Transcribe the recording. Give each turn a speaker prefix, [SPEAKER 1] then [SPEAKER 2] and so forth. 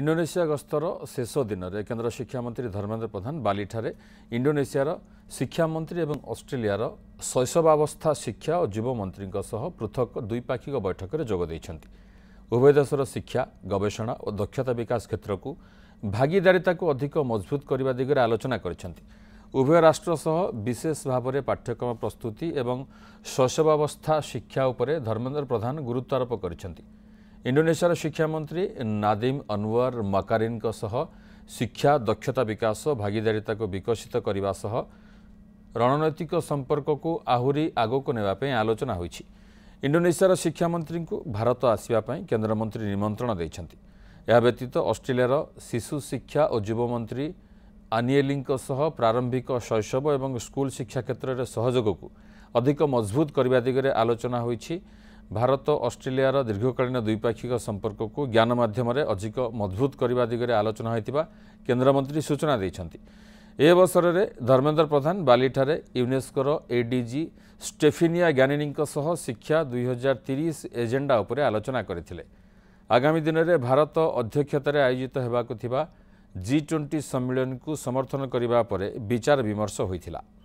[SPEAKER 1] Indonesia গস্তর শেষ দিনের কেন্দ্র শিক্ষামন্ত্রী ধর্মেন্দ্র প্রধান বালিঠারে ইন্ডোনেশিয়ার শিক্ষামন্ত্রী এবং অস্ট্রেলিয়ার শৈশবাবস্থা শিক্ষা ও যুবমন্ত্রী পৃথক দ্বিপাক্ষিক বৈঠকের যোগ দিয়েছেন উভয় দেশের শিক্ষা গবেষণা ও দক্ষতা বিকাশ ক্ষেত্রক ভাগিদারিতা অধিক মজবুত করা দিগে আলোচনা করেছেন উভয় রাষ্ট্র সহ বিশেষ ভাবে পাঠ্যক্রম প্রস্তুতি এবং শৈশবাবস্থা শিক্ষা উপরে ধর্মেন্দ্র প্রধান গুরুত্ব আরোপ করেছেন ଇଣ୍ଡୋନେସିଆର ଶିକ୍ଷାମନ୍ତ୍ରୀ ନାଦିମ୍ ଅନୱାର ମକାରିନ୍ଙ୍କ ସହ ଶିକ୍ଷା ଦକ୍ଷତା ବିକାଶ ଭାଗିଦାରିତାକୁ ବିକଶିତ କରିବା ସହ ରଣନୈତିକ ସମ୍ପର୍କକୁ ଆହୁରି ଆଗକୁ ନେବା ପାଇଁ ଆଲୋଚନା ହୋଇଛି ଇଣ୍ଡୋନେସିଆର ଶିକ୍ଷାମନ୍ତ୍ରୀଙ୍କୁ ଭାରତ ଆସିବା ପାଇଁ କେନ୍ଦ୍ରମନ୍ତ୍ରୀ ନିମନ୍ତ୍ରଣ ଦେଇଛନ୍ତି ଏହା ବ୍ୟତୀତ ଅଷ୍ଟ୍ରେଲିଆର ଶିଶୁ ଶିକ୍ଷା ଓ ଯୁବମନ୍ତ୍ରୀ ଆନିଏଲିଙ୍କ ସହ ପ୍ରାରମ୍ଭିକ ଶୈଶବ ଏବଂ ସ୍କୁଲ ଶିକ୍ଷା କ୍ଷେତ୍ରରେ ସହଯୋଗକୁ ଅଧିକ ମଜବୁତ କରିବା ଦିଗରେ ଆଲୋଚନା ହୋଇଛି ଭାରତ ଅଷ୍ଟ୍ରେଲିଆର ଦୀର୍ଘକାଳୀନ ଦ୍ୱିପାକ୍ଷିକ ସମ୍ପର୍କକୁ ଜ୍ଞାନ ମାଧ୍ୟମରେ ଅଧିକ ମଜବୁତ କରିବା ଦିଗରେ ଆଲୋଚନା ହୋଇଥିବା କେନ୍ଦ୍ରମନ୍ତ୍ରୀ ସୂଚନା ଦେଇଛନ୍ତି ଏ ଅବସରରେ ଧର୍ମେନ୍ଦ୍ର ପ୍ରଧାନ ବାଲିଠାରେ ୟୁନେସ୍କୋର ଏ ଡି ଜି ଷ୍ଟେଫିନିଆ ଜ୍ଞାନିନୀଙ୍କ ସହ ଶିକ୍ଷା ଦୁଇହଜାର ତିରିଶ ଏଜେଣ୍ଡା ଉପରେ ଆଲୋଚନା କରିଥିଲେ ଆଗାମୀ ଦିନରେ ଭାରତ ଅଧ୍ୟକ୍ଷତାରେ ଆୟୋଜିତ ହେବାକୁ ଥିବା ଜି ଟ୍ୱେଣ୍ଟି ସମ୍ମିଳନୀକୁ ସମର୍ଥନ କରିବା ପରେ ବିଚାର ବିମର୍ଶ ହୋଇଥିଲା